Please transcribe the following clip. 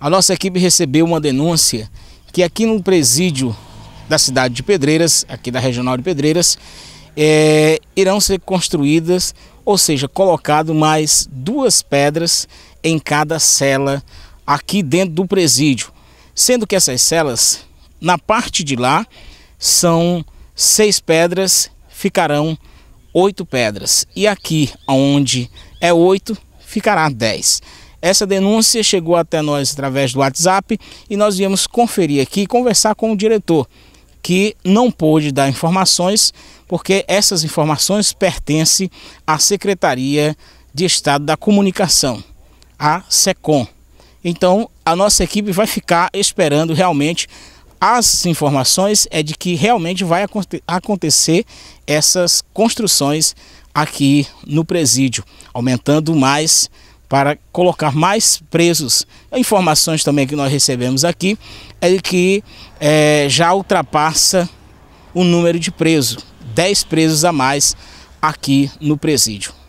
a nossa equipe recebeu uma denúncia que aqui no presídio da cidade de Pedreiras, aqui da regional de Pedreiras, é, irão ser construídas, ou seja, colocado mais duas pedras em cada cela aqui dentro do presídio, sendo que essas celas na parte de lá são seis pedras, ficarão oito pedras e aqui onde é oito ficará dez. Essa denúncia chegou até nós através do WhatsApp e nós viemos conferir aqui, conversar com o diretor, que não pôde dar informações, porque essas informações pertencem à Secretaria de Estado da Comunicação, a SECOM. Então, a nossa equipe vai ficar esperando realmente as informações é de que realmente vai acontecer essas construções aqui no presídio, aumentando mais para colocar mais presos. Informações também que nós recebemos aqui é que é, já ultrapassa o número de presos, 10 presos a mais aqui no presídio.